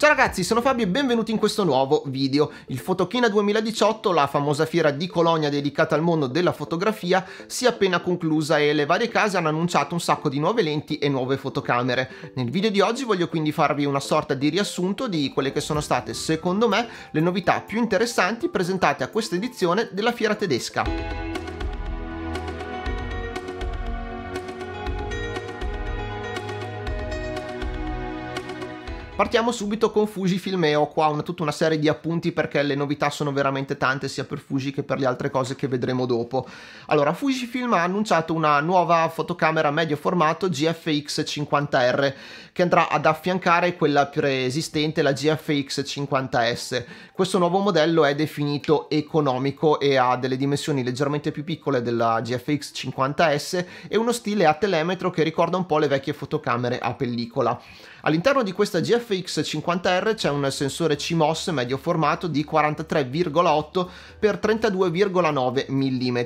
Ciao ragazzi, sono Fabio e benvenuti in questo nuovo video. Il Fotochina 2018, la famosa fiera di Colonia dedicata al mondo della fotografia, si è appena conclusa e le varie case hanno annunciato un sacco di nuove lenti e nuove fotocamere. Nel video di oggi voglio quindi farvi una sorta di riassunto di quelle che sono state, secondo me, le novità più interessanti presentate a questa edizione della fiera tedesca. Partiamo subito con Fujifilm e ho qua una, tutta una serie di appunti perché le novità sono veramente tante sia per Fuji che per le altre cose che vedremo dopo. Allora, Fujifilm ha annunciato una nuova fotocamera medio formato GFX 50R che andrà ad affiancare quella preesistente, la GFX 50S. Questo nuovo modello è definito economico e ha delle dimensioni leggermente più piccole della GFX 50S e uno stile a telemetro che ricorda un po' le vecchie fotocamere a pellicola. All'interno di questa GFX FX50R c'è un sensore CMOS medio formato di 43,8 x 32,9 mm,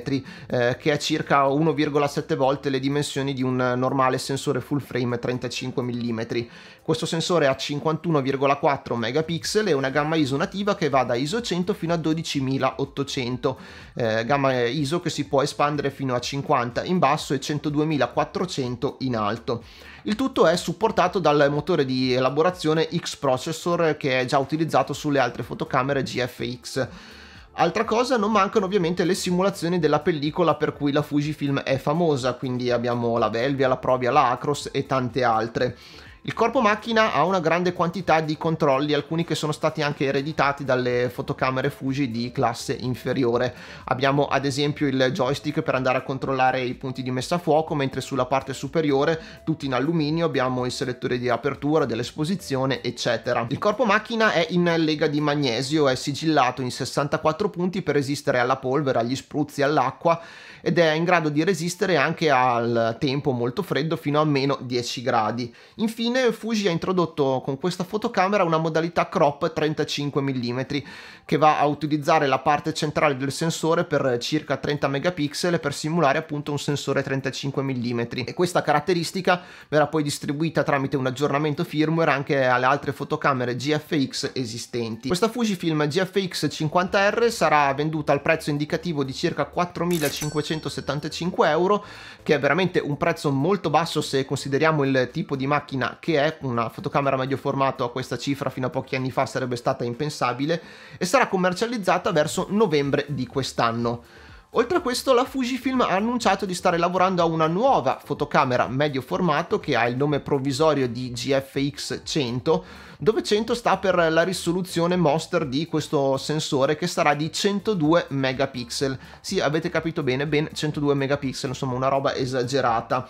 eh, che è circa 1,7 volte le dimensioni di un normale sensore full frame 35 mm. Questo sensore ha 51,4 megapixel e una gamma ISO nativa che va da ISO 100 fino a 12800, eh, gamma ISO che si può espandere fino a 50 in basso e 102400 in alto. Il tutto è supportato dal motore di elaborazione X-Processor che è già utilizzato sulle altre fotocamere GFX. Altra cosa, non mancano ovviamente le simulazioni della pellicola per cui la Fujifilm è famosa, quindi abbiamo la Velvia, la Provia, la Acros e tante altre. Il corpo macchina ha una grande quantità di controlli, alcuni che sono stati anche ereditati dalle fotocamere Fuji di classe inferiore. Abbiamo ad esempio il joystick per andare a controllare i punti di messa a fuoco, mentre sulla parte superiore, tutti in alluminio, abbiamo il selettore di apertura, dell'esposizione, eccetera. Il corpo macchina è in lega di magnesio, è sigillato in 64 punti per resistere alla polvere, agli spruzzi, all'acqua ed è in grado di resistere anche al tempo molto freddo fino a meno 10 gradi. Infine Fuji ha introdotto con questa fotocamera una modalità crop 35 mm che va a utilizzare la parte centrale del sensore per circa 30 megapixel per simulare appunto un sensore 35 mm e questa caratteristica verrà poi distribuita tramite un aggiornamento firmware anche alle altre fotocamere GFX esistenti. Questa Fujifilm GFX 50R sarà venduta al prezzo indicativo di circa 4500 475 euro, che è veramente un prezzo molto basso se consideriamo il tipo di macchina che è, una fotocamera medio formato a questa cifra fino a pochi anni fa sarebbe stata impensabile, e sarà commercializzata verso novembre di quest'anno. Oltre a questo la Fujifilm ha annunciato di stare lavorando a una nuova fotocamera medio formato che ha il nome provvisorio di GFX 100, dove 100 sta per la risoluzione monster di questo sensore che sarà di 102 megapixel. Sì, avete capito bene, ben 102 megapixel, insomma una roba esagerata.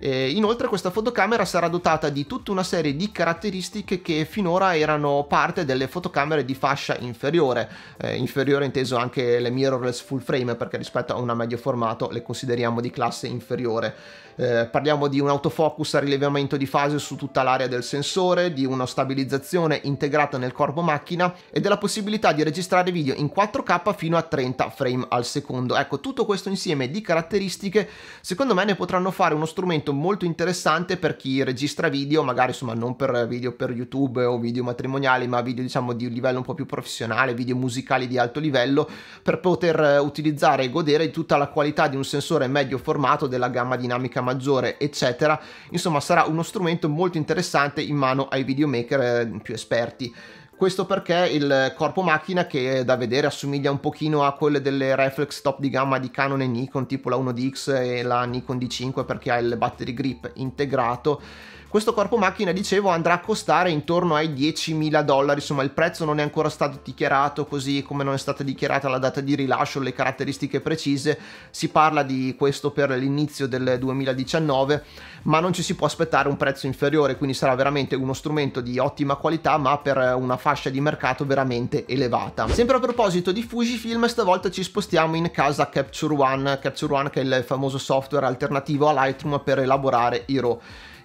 Eh, inoltre questa fotocamera sarà dotata di tutta una serie di caratteristiche che finora erano parte delle fotocamere di fascia inferiore, eh, inferiore inteso anche le mirrorless full frame perché rispetto a una medio formato le consideriamo di classe inferiore. Eh, parliamo di un autofocus a rilevamento di fase su tutta l'area del sensore, di una stabilizzazione integrata nel corpo macchina e della possibilità di registrare video in 4K fino a 30 frame al secondo. Ecco, tutto questo insieme di caratteristiche secondo me ne potranno fare uno strumento strumento molto interessante per chi registra video, magari insomma non per video per YouTube o video matrimoniali, ma video diciamo di un livello un po' più professionale, video musicali di alto livello, per poter eh, utilizzare e godere di tutta la qualità di un sensore medio formato, della gamma dinamica maggiore, eccetera. Insomma sarà uno strumento molto interessante in mano ai videomaker eh, più esperti. Questo perché il corpo macchina che da vedere assomiglia un pochino a quelle delle reflex top di gamma di Canon e Nikon, tipo la 1DX e la Nikon D5 perché ha il battery grip integrato questo corpo macchina, dicevo, andrà a costare intorno ai 10.000 dollari, insomma il prezzo non è ancora stato dichiarato così come non è stata dichiarata la data di rilascio, le caratteristiche precise, si parla di questo per l'inizio del 2019, ma non ci si può aspettare un prezzo inferiore, quindi sarà veramente uno strumento di ottima qualità, ma per una fascia di mercato veramente elevata. Sempre a proposito di Fujifilm, stavolta ci spostiamo in casa Capture One, Capture One che è il famoso software alternativo a Lightroom per elaborare i RAW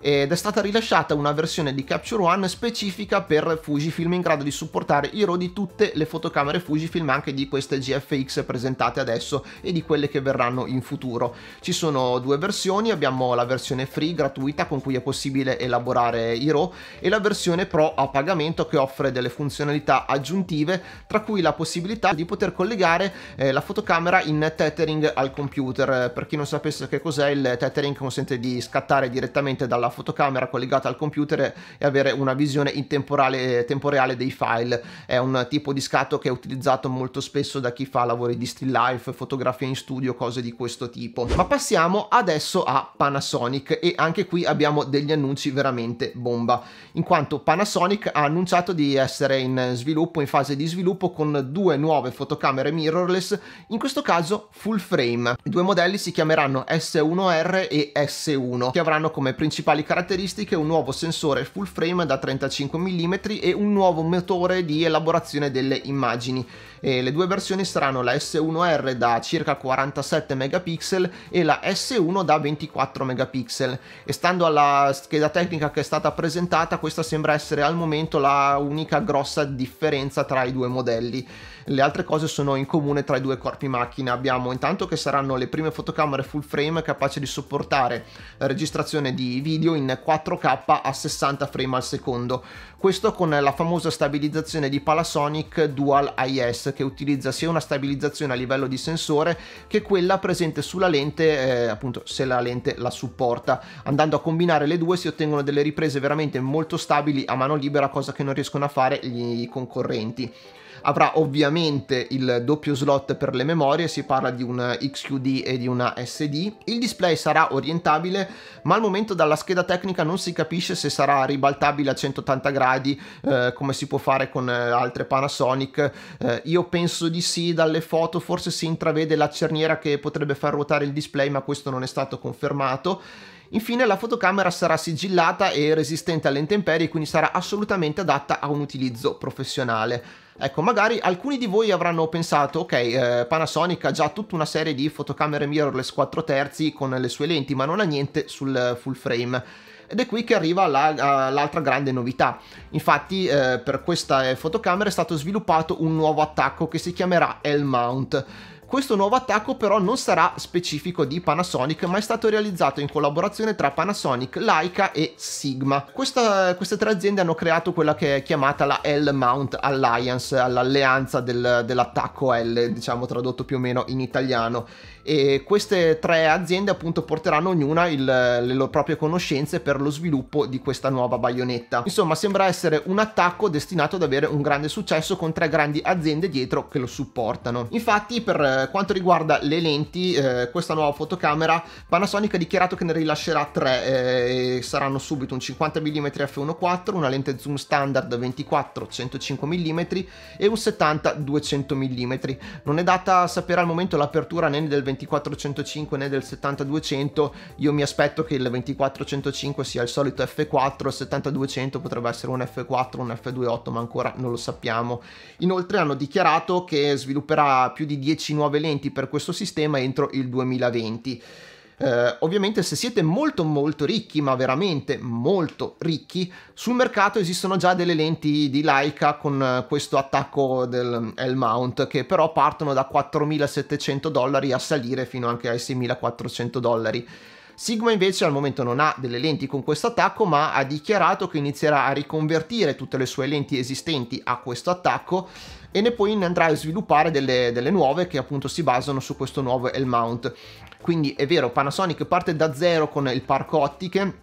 ed è stata rilasciata una versione di Capture One specifica per Fujifilm in grado di supportare i RO di tutte le fotocamere Fujifilm anche di queste GFX presentate adesso e di quelle che verranno in futuro. Ci sono due versioni, abbiamo la versione free gratuita con cui è possibile elaborare i RO e la versione pro a pagamento che offre delle funzionalità aggiuntive tra cui la possibilità di poter collegare eh, la fotocamera in tethering al computer. Per chi non sapesse che cos'è il tethering consente di scattare direttamente dalla fotocamera collegata al computer e avere una visione in temporale, reale dei file. È un tipo di scatto che è utilizzato molto spesso da chi fa lavori di still life, fotografia in studio, cose di questo tipo. Ma passiamo adesso a Panasonic e anche qui abbiamo degli annunci veramente bomba, in quanto Panasonic ha annunciato di essere in sviluppo, in fase di sviluppo con due nuove fotocamere mirrorless, in questo caso full frame. I due modelli si chiameranno S1R e S1, che avranno come principale principali caratteristiche un nuovo sensore full frame da 35 mm e un nuovo motore di elaborazione delle immagini. E le due versioni saranno la S1R da circa 47 megapixel e la S1 da 24 megapixel. E stando alla scheda tecnica che è stata presentata, questa sembra essere al momento la unica grossa differenza tra i due modelli. Le altre cose sono in comune tra i due corpi macchina. Abbiamo intanto che saranno le prime fotocamere full frame capaci di sopportare registrazione di video video in 4K a 60 frame al secondo. Questo con la famosa stabilizzazione di Panasonic Dual IS che utilizza sia una stabilizzazione a livello di sensore che quella presente sulla lente, eh, appunto se la lente la supporta. Andando a combinare le due si ottengono delle riprese veramente molto stabili a mano libera, cosa che non riescono a fare gli concorrenti avrà ovviamente il doppio slot per le memorie, si parla di un XQD e di una SD. Il display sarà orientabile, ma al momento dalla scheda tecnica non si capisce se sarà ribaltabile a 180 gradi eh, come si può fare con eh, altre Panasonic. Eh, io penso di sì, dalle foto forse si intravede la cerniera che potrebbe far ruotare il display, ma questo non è stato confermato. Infine la fotocamera sarà sigillata e resistente alle intemperie, quindi sarà assolutamente adatta a un utilizzo professionale. Ecco, magari alcuni di voi avranno pensato, ok, eh, Panasonic ha già tutta una serie di fotocamere mirrorless 4 terzi con le sue lenti, ma non ha niente sul eh, full frame. Ed è qui che arriva la, l'altra grande novità. Infatti, eh, per questa eh, fotocamera è stato sviluppato un nuovo attacco che si chiamerà L-Mount questo nuovo attacco però non sarà specifico di Panasonic ma è stato realizzato in collaborazione tra Panasonic, Leica e Sigma. Questa, queste tre aziende hanno creato quella che è chiamata la L-Mount Alliance, all'alleanza del, dell'attacco L, diciamo tradotto più o meno in italiano e queste tre aziende appunto porteranno ognuna il, le loro proprie conoscenze per lo sviluppo di questa nuova baionetta. Insomma sembra essere un attacco destinato ad avere un grande successo con tre grandi aziende dietro che lo supportano. Infatti per eh, quanto riguarda le lenti eh, questa nuova fotocamera Panasonic ha dichiarato che ne rilascerà tre eh, saranno subito un 50 mm f1.4, una lente zoom standard 24-105 mm e un 70-200 mm. Non è data a sapere al momento l'apertura né del 24 2405 né del 7200, io mi aspetto che il 2405 sia il solito F4, il 7200 potrebbe essere un F4, un F28, ma ancora non lo sappiamo. Inoltre hanno dichiarato che svilupperà più di 10 nuove lenti per questo sistema entro il 2020 eh, ovviamente se siete molto molto ricchi, ma veramente molto ricchi, sul mercato esistono già delle lenti di Leica con eh, questo attacco del L-mount che però partono da 4.700 dollari a salire fino anche ai 6.400 dollari. Sigma invece al momento non ha delle lenti con questo attacco, ma ha dichiarato che inizierà a riconvertire tutte le sue lenti esistenti a questo attacco e ne poi ne andrà a sviluppare delle, delle nuove che appunto si basano su questo nuovo L-mount. Quindi è vero, Panasonic parte da zero con il parco ottiche,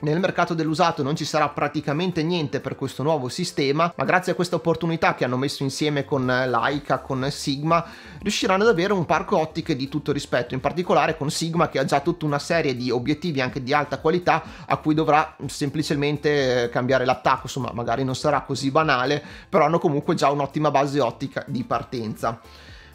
nel mercato dell'usato non ci sarà praticamente niente per questo nuovo sistema, ma grazie a questa opportunità che hanno messo insieme con Leica, con Sigma, riusciranno ad avere un parco ottiche di tutto rispetto, in particolare con Sigma che ha già tutta una serie di obiettivi anche di alta qualità a cui dovrà semplicemente cambiare l'attacco, insomma magari non sarà così banale, però hanno comunque già un'ottima base ottica di partenza.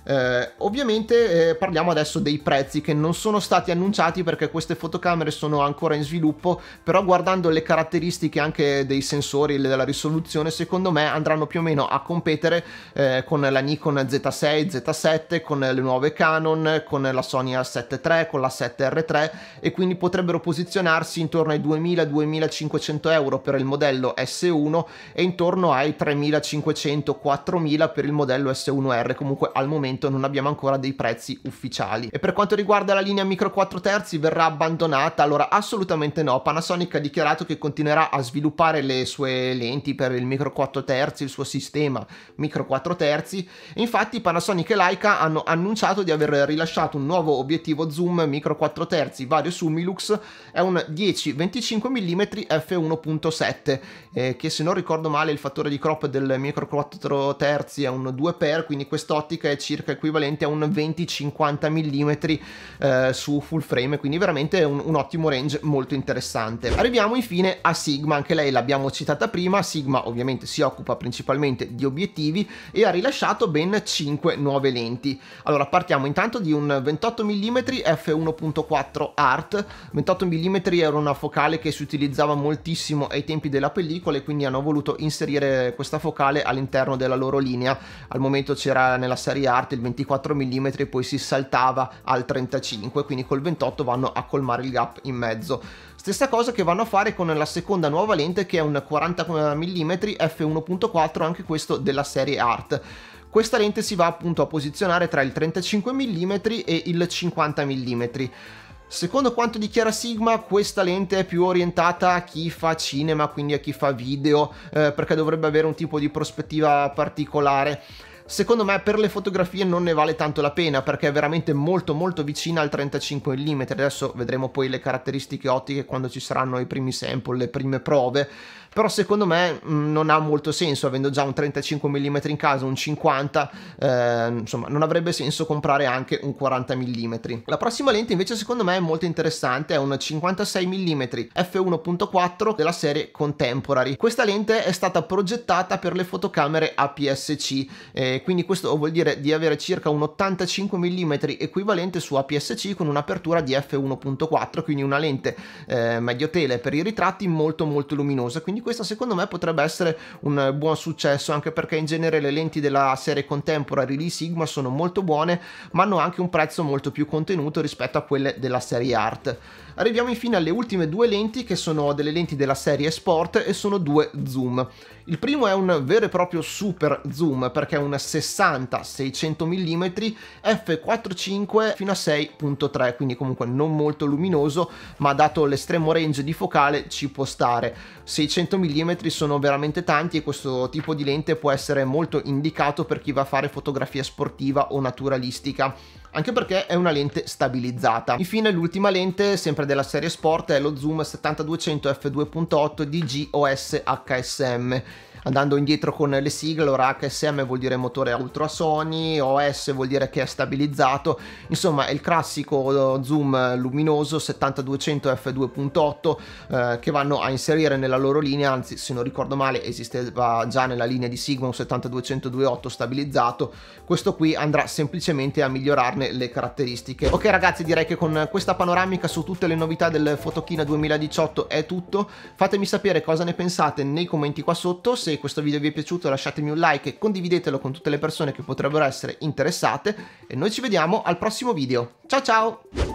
Eh, ovviamente eh, parliamo adesso dei prezzi che non sono stati annunciati perché queste fotocamere sono ancora in sviluppo, però guardando le caratteristiche anche dei sensori e della risoluzione, secondo me andranno più o meno a competere eh, con la Nikon Z6, Z7, con le nuove Canon, con la Sony A7 III, con la 7R3 e quindi potrebbero posizionarsi intorno ai 2000-2500 euro per il modello S1 e intorno ai 3500-4000 per il modello S1R, comunque al momento momento non abbiamo ancora dei prezzi ufficiali. E per quanto riguarda la linea micro 4 terzi verrà abbandonata? Allora assolutamente no, Panasonic ha dichiarato che continuerà a sviluppare le sue lenti per il micro 4 terzi, il suo sistema micro 4 terzi. Infatti Panasonic e Leica hanno annunciato di aver rilasciato un nuovo obiettivo zoom micro 4 terzi vario su Milux, è un 10-25 mm f1.7 eh, che se non ricordo male il fattore di crop del micro 4 terzi è un 2x, quindi quest'ottica è circa circa equivalente a un 20-50 mm eh, su full frame, quindi veramente un, un ottimo range molto interessante. Arriviamo infine a Sigma, anche lei l'abbiamo citata prima, Sigma ovviamente si occupa principalmente di obiettivi e ha rilasciato ben 5 nuove lenti. Allora partiamo intanto di un 28 mm f1.4 art, 28 mm era una focale che si utilizzava moltissimo ai tempi della pellicola e quindi hanno voluto inserire questa focale all'interno della loro linea, al momento c'era nella serie art il 24 mm poi si saltava al 35 quindi col 28 vanno a colmare il gap in mezzo Stessa cosa che vanno a fare con la seconda nuova lente che è un 40 mm f1.4, anche questo della serie Art. Questa lente si va appunto a posizionare tra il 35 mm e il 50 mm. Secondo quanto dichiara Sigma, questa lente è più orientata a chi fa cinema, quindi a chi fa video, eh, perché dovrebbe avere un tipo di prospettiva particolare secondo me per le fotografie non ne vale tanto la pena perché è veramente molto molto vicina al 35 mm, adesso vedremo poi le caratteristiche ottiche quando ci saranno i primi sample, le prime prove, però secondo me mh, mm, non ha molto senso avendo già un 35 mm in casa, un 50, eh, insomma non avrebbe senso comprare anche un 40 mm. La prossima lente invece secondo me è molto interessante, è un 56 mm f1.4 della serie Contemporary. Questa lente è stata progettata per le fotocamere APS-C, eh, quindi questo vuol dire di avere circa un 85 mm equivalente su APS-C con un'apertura di f1.4, quindi una lente eh, medio tele per i ritratti molto molto luminosa, quindi questa secondo me potrebbe essere un buon successo anche perché in genere le lenti della serie Contemporary di Sigma sono molto buone ma hanno anche un prezzo molto più contenuto rispetto a quelle della serie Art. Arriviamo infine alle ultime due lenti che sono delle lenti della serie Sport e sono due zoom. Il primo è un vero e proprio super zoom perché è un 60-600 mm f4.5 fino a 6.3, quindi comunque non molto luminoso, ma dato l'estremo range di focale ci può stare. 600 mm sono veramente tanti e questo tipo di lente può essere molto indicato per chi va a fare fotografia sportiva o naturalistica anche perché è una lente stabilizzata. Infine l'ultima lente, sempre della serie sport, è lo zoom 7200 f2.8 DG OS HSM andando indietro con le sigle, ora HSM vuol dire motore a ultrasuoni, OS vuol dire che è stabilizzato, insomma è il classico eh, zoom luminoso 7200 f2.8 eh, che vanno a inserire nella loro linea, anzi se non ricordo male esisteva già nella linea di Sigma un 7200 2.8 stabilizzato, questo qui andrà semplicemente a migliorarne le caratteristiche. Ok ragazzi direi che con questa panoramica su tutte le novità del Fotokina 2018 è tutto, fatemi sapere cosa ne pensate nei commenti qua sotto, se questo video vi è piaciuto lasciatemi un like e condividetelo con tutte le persone che potrebbero essere interessate e noi ci vediamo al prossimo video. Ciao ciao!